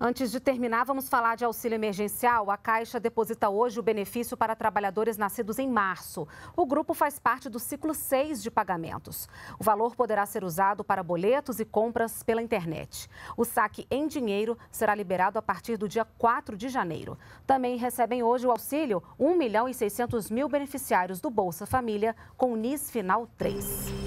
Antes de terminar, vamos falar de auxílio emergencial. A Caixa deposita hoje o benefício para trabalhadores nascidos em março. O grupo faz parte do ciclo 6 de pagamentos. O valor poderá ser usado para boletos e compras pela internet. O saque em dinheiro será liberado a partir do dia 4 de janeiro. Também recebem hoje o auxílio 1 milhão e 600 mil beneficiários do Bolsa Família com NIS Final 3.